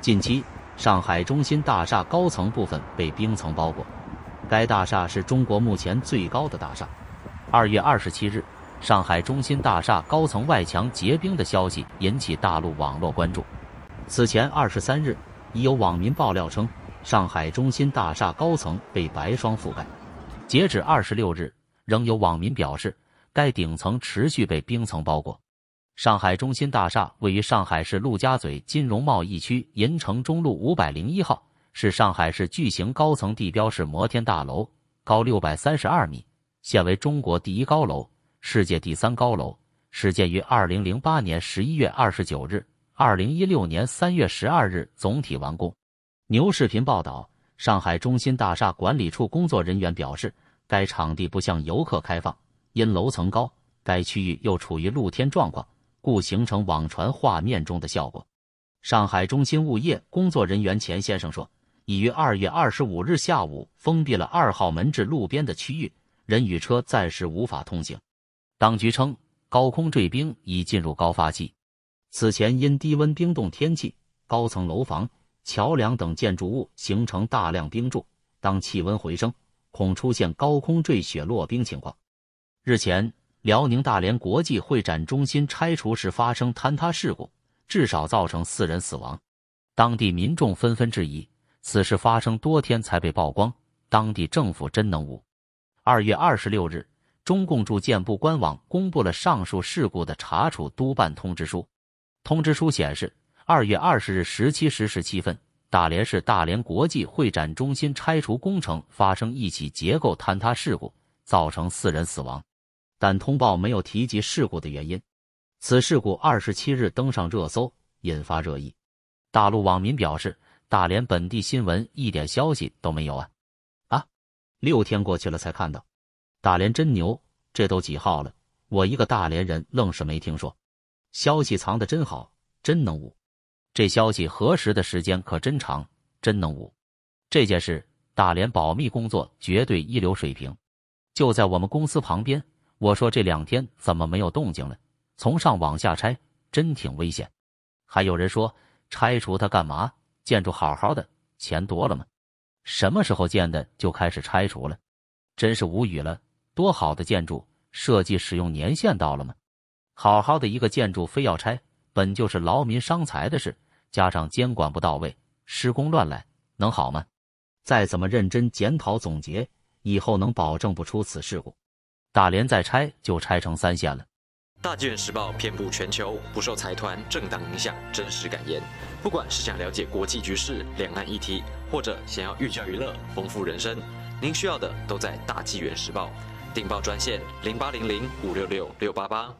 近期，上海中心大厦高层部分被冰层包裹。该大厦是中国目前最高的大厦。二月二十七日，上海中心大厦高层外墙结冰的消息引起大陆网络关注。此前二十三日，已有网民爆料称上海中心大厦高层被白霜覆盖。截止二十六日，仍有网民表示该顶层持续被冰层包裹。上海中心大厦位于上海市陆家嘴金融贸易区银城中路五百零一号，是上海市巨型高层地标式摩天大楼，高六百三十二米，现为中国第一高楼、世界第三高楼。始建于二零零八年十一月二十九日，二零一六年三月十二日总体完工。牛视频报道，上海中心大厦管理处工作人员表示，该场地不向游客开放，因楼层高，该区域又处于露天状况。故形成网传画面中的效果。上海中心物业工作人员钱先生说，已于二月二十五日下午封闭了二号门至路边的区域，人与车暂时无法通行。当局称，高空坠冰已进入高发期。此前因低温冰冻天气，高层楼房、桥梁等建筑物形成大量冰柱，当气温回升，恐出现高空坠雪落冰情况。日前。辽宁大连国际会展中心拆除时发生坍塌事故，至少造成四人死亡。当地民众纷纷质疑此事发生多天才被曝光，当地政府真能无？二月二十六日，中共住建部官网公布了上述事故的查处督办通知书。通知书显示，二月二十日十七时十七分，大连市大连国际会展中心拆除工程发生一起结构坍塌事故，造成四人死亡。但通报没有提及事故的原因。此事故二十七日登上热搜，引发热议。大陆网民表示：“大连本地新闻一点消息都没有啊啊！六天过去了才看到，大连真牛！这都几号了，我一个大连人愣是没听说。消息藏得真好，真能捂。这消息核实的时间可真长，真能捂。这件事，大连保密工作绝对一流水平。就在我们公司旁边。”我说这两天怎么没有动静了？从上往下拆，真挺危险。还有人说拆除它干嘛？建筑好好的，钱多了吗？什么时候建的就开始拆除了？真是无语了！多好的建筑，设计使用年限到了吗？好好的一个建筑非要拆，本就是劳民伤财的事，加上监管不到位，施工乱来，能好吗？再怎么认真检讨总结，以后能保证不出此事故？大连再拆就拆成三线了。大纪元时报遍布全球，不受财团、政党影响，真实感言。不管是想了解国际局势、两岸议题，或者想要寓教于乐、丰富人生，您需要的都在大纪元时报。订报专线：零八零零五六六六八八。